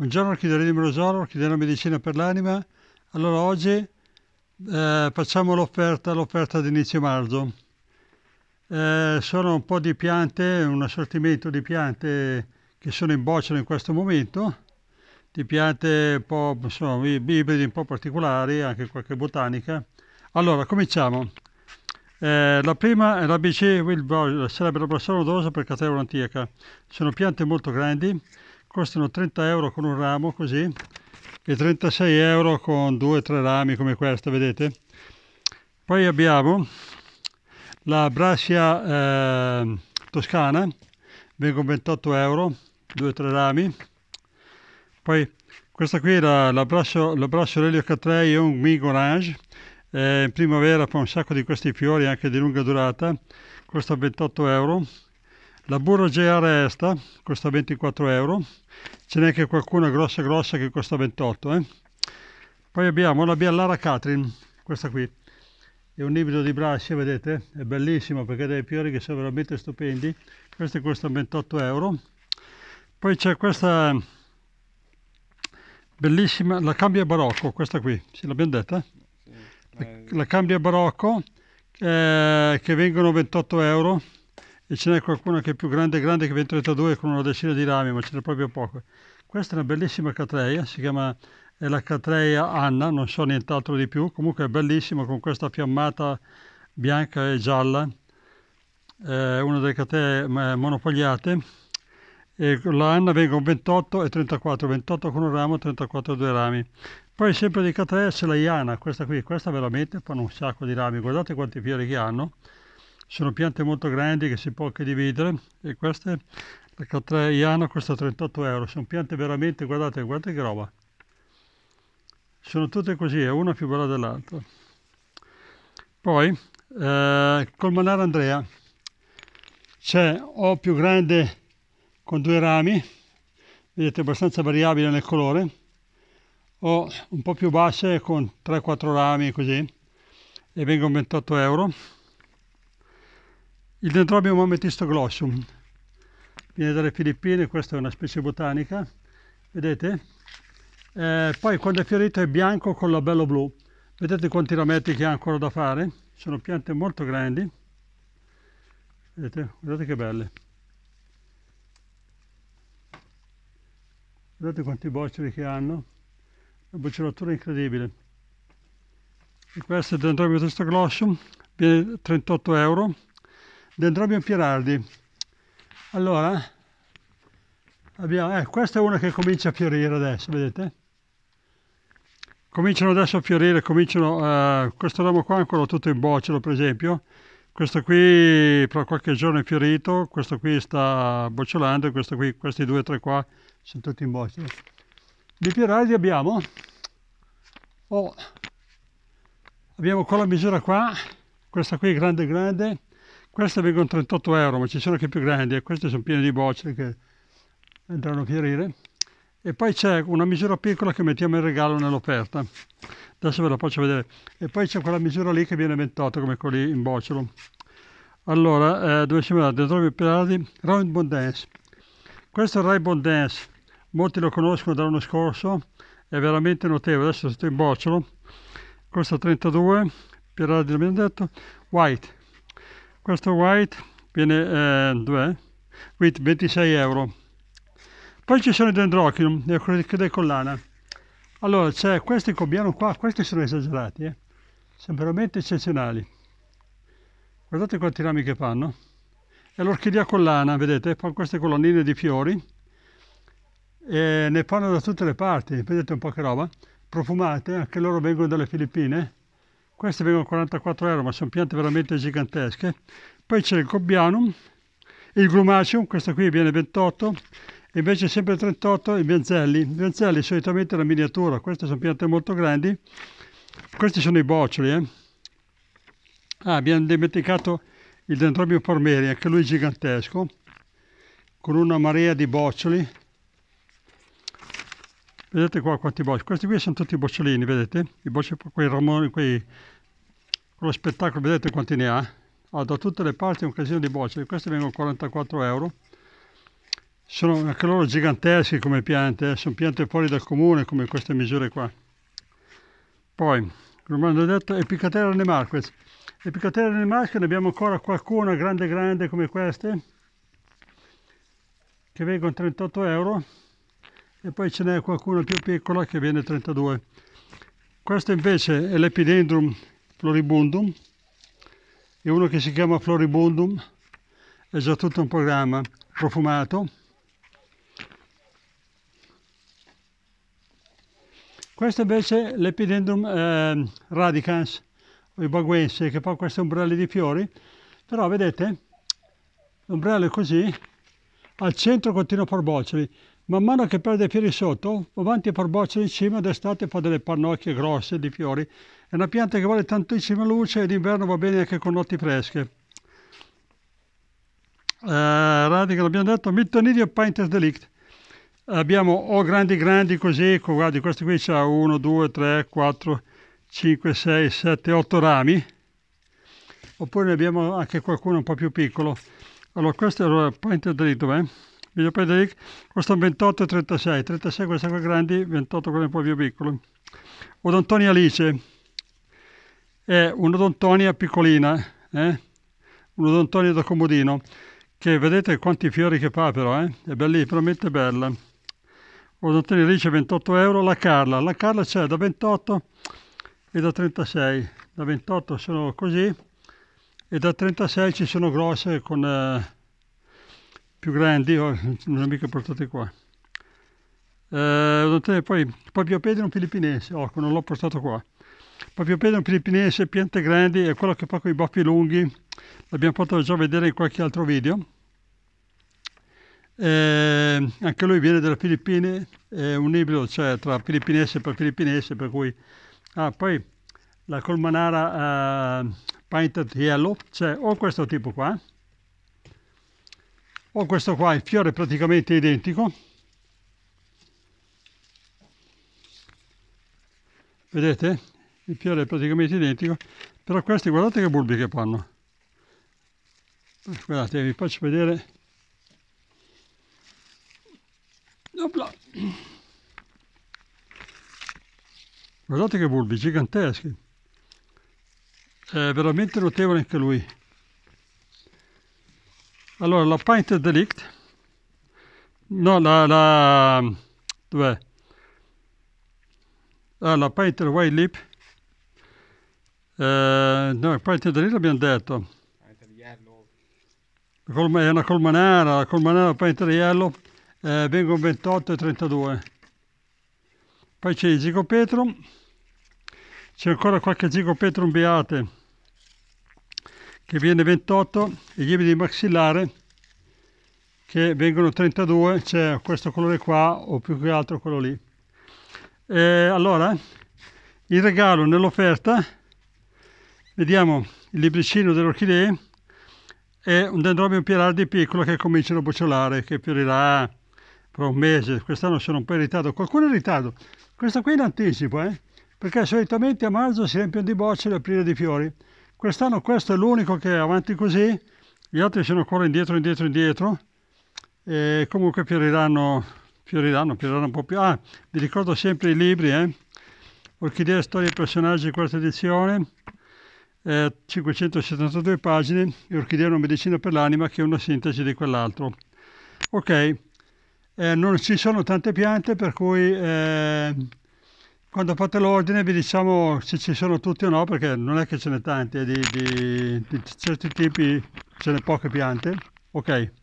Buongiorno Orchidea di Brosoro, Orchidea Medicina per l'Anima. Allora oggi eh, facciamo l'offerta, l'offerta d'inizio marzo. Eh, sono un po' di piante, un assortimento di piante che sono in boccia in questo momento, di piante un po', insomma, ibridi un po' particolari, anche qualche botanica. Allora, cominciamo. Eh, la prima è l'ABC Wildbrow, sarebbe la brassona odosa per categoria antiaca. Sono piante molto grandi, costano 30 euro con un ramo così e 36 euro con due o tre rami come questo vedete poi abbiamo la brassia eh, toscana vengono 28 euro due o tre rami poi questa qui era la brascio, la brascio Relio Catrei Young Mig Orange eh, in primavera fa un sacco di questi fiori anche di lunga durata costa 28 euro la Burrogea Resta costa 24 euro, ce n'è anche qualcuna grossa grossa che costa 28. Eh? Poi abbiamo la Biallara Catrin, questa qui. È un ibrido di brascia, vedete? È bellissimo perché ha dei fiori che sono veramente stupendi. Queste costa 28 euro. Poi c'è questa bellissima, la cambia barocco, questa qui, se l'abbiamo detta? La, la cambia barocco, eh, che vengono 28 euro e ce n'è qualcuna che è più grande grande che 2032 con una decina di rami, ma ce n'è proprio poco. Questa è una bellissima catreia, si chiama è la catreia Anna, non so nient'altro di più, comunque è bellissima con questa fiammata bianca e gialla, è una delle catree monopogliate. E la Anna vengono 28 e 34, 28 con un ramo, 34 due rami. Poi sempre di catrea c'è la Iana, questa qui, questa veramente fanno un sacco di rami, guardate quanti fiori che hanno sono piante molto grandi che si può anche dividere e queste la catreiana costa 38 euro sono piante veramente guardate guardate che roba sono tutte così è una più bella dell'altra poi eh, col manare Andrea c'è o più grande con due rami vedete abbastanza variabile nel colore o un po' più basse con 3-4 rami così e vengono 28 euro il dendrobium ametisto glossum viene dalle Filippine, questa è una specie botanica, vedete? Eh, poi quando è fiorito è bianco con labello blu. Vedete quanti rametti che ha ancora da fare? Sono piante molto grandi. Vedete? Guardate che belle. Guardate quanti boccioli che hanno. Una bocciolatura incredibile. E questo è il dendrobium ametisto glossum, viene 38 euro del Drobion Pirardi. Allora, abbiamo, eh, questa è una che comincia a fiorire adesso, vedete? Cominciano adesso a fiorire, cominciano, eh, questo ramo qua è ancora tutto in bocciolo per esempio, questo qui fra qualche giorno è fiorito, questo qui sta bocciolando e questo qui, questi due o tre qua sono tutti in bocciola. Di Pirardi abbiamo, oh, abbiamo qua la misura qua, questa qui grande grande, queste vengono 38 euro, ma ci sono anche più grandi e eh. queste sono piene di bocce che andranno a fiorire. E poi c'è una misura piccola che mettiamo in regalo nell'offerta. Adesso ve la faccio vedere. E poi c'è quella misura lì che viene ventata come quelli in bocciolo. Allora, eh, dove siamo andati? Trovi Pirardi, Rainbow Dance. Questo è Rainbow Dance, molti lo conoscono dall'anno scorso, è veramente notevole, adesso è stato in bocciolo, costa 32, Pirardi l'abbiamo detto, White, questo white viene eh, 2 26 euro poi ci sono i dendrochinum e crocchio eh, collana allora c'è questi combiano qua questi sono esagerati eh? sono veramente eccezionali guardate quanti rami che fanno e l'orchidea collana vedete fa queste colonnine di fiori e ne fanno da tutte le parti vedete un po' che roba profumate anche loro vengono dalle Filippine queste vengono 44 euro ma sono piante veramente gigantesche poi c'è il gobbianum il grumaceum questo qui viene 28 invece sempre 38 i benzelli i benzelli solitamente la miniatura queste sono piante molto grandi questi sono i boccioli eh. ah, abbiamo dimenticato il dendrobio parmeri anche lui gigantesco con una marea di boccioli Vedete qua quanti boccioli. Questi qui sono tutti i bocciolini, vedete? I boccioli, quei ramoni, quei... Quello spettacolo, vedete quanti ne ha? Ha ah, da tutte le parti un casino di bocce Questi vengono 44 euro. Sono anche loro giganteschi come piante, eh? sono piante fuori dal comune come queste misure qua. Poi, come ho detto, Epicatera marques Epicatera marques ne abbiamo ancora qualcuna grande grande come queste, che vengono 38 euro e poi ce n'è qualcuno più piccolo che viene 32. Questo invece è l'Epidendrum floribundum è uno che si chiama floribundum è già tutto un programma profumato. Questo invece è l'Epidendrum eh, radicans o baguense, che fa questi ombrelli di fiori, però vedete l'ombrello è così, al centro continua a far boccioли, Man mano che perde i fiori sotto, avanti per boccia in cima, d'estate fa delle pannocchie grosse di fiori. È una pianta che vuole tantissima luce ed inverno va bene anche con notti fresche. Eh, radica, l'abbiamo detto, Mittonidio Painter's Delict. Abbiamo o grandi grandi così, guardi, questo qui c'ha 1, 2, 3, 4, 5, 6, 7, 8 rami. Oppure ne abbiamo anche qualcuno un po' più piccolo. Allora, questo è il Painter's Delict, dov'è? Eh? Via Pedric costano 28 e 36, 36 quelle sacque grandi, 28 quelle un po' più piccole. Odontonia lice è un'odontonia piccolina, eh? un'odontonia da comodino, che vedete quanti fiori che fa però, eh? è bellissima, veramente bella. Odontonia lice 28 euro, la Carla, la Carla c'è da 28 e da 36, da 28 sono così e da 36 ci sono grosse con... Eh, più grandi, oh, non le ho mica portate qua. Eh, poi Papiopede è un filippinese, oh, non l'ho portato qua. Papiopede è un filippinese, piante grandi, è quello che fa con i baffi lunghi, l'abbiamo fatto già vedere in qualche altro video. Eh, anche lui viene dalle Filippine, è un ibrido, cioè tra filippinese e filippinese, per cui... Ah, poi la colmanara uh, eh, painted yellow, cioè o questo tipo qua, ho oh, questo qua il fiore praticamente identico vedete il fiore è praticamente identico però questi guardate che bulbi che fanno guardate vi faccio vedere Opla. guardate che bulbi giganteschi è veramente notevole anche lui allora, la Painted Delict, no, la, la, dov'è? Ah, la Painted White Lip, eh, no, Painted Delict l'abbiamo detto. Colma, è una colmanera, la colmanera Painted Yellow, eh, vengono 28 e 32. Poi c'è il Zico Gigopetrum, c'è ancora qualche Zico Gigopetrum Beate che viene 28 i lieviti di maxillare che vengono 32 c'è cioè questo colore qua o più che altro quello lì e allora il regalo nell'offerta vediamo il libricino delle orchidee e un dendrobium di piccolo che cominciano a bocciolare che fiorirà fra un mese quest'anno sono un po' in ritardo qualcuno è in ritardo questa qui è in anticipo eh? perché solitamente a marzo si riempiono di bocce e aprile di fiori Quest'anno questo è l'unico che è avanti così, gli altri sono ancora indietro, indietro, indietro, e comunque fioriranno, fioriranno, fioriranno un po' più. Ah, vi ricordo sempre i libri, eh? Orchidea, storie e personaggi, di quarta edizione, eh, 572 pagine, e Orchidea è una medicina per l'anima che è una sintesi di quell'altro. Ok, eh, non ci sono tante piante per cui... Eh, quando fate l'ordine vi diciamo se ci sono tutti o no, perché non è che ce n'è tanti, eh, di, di, di certi tipi ce ne poche piante. Ok,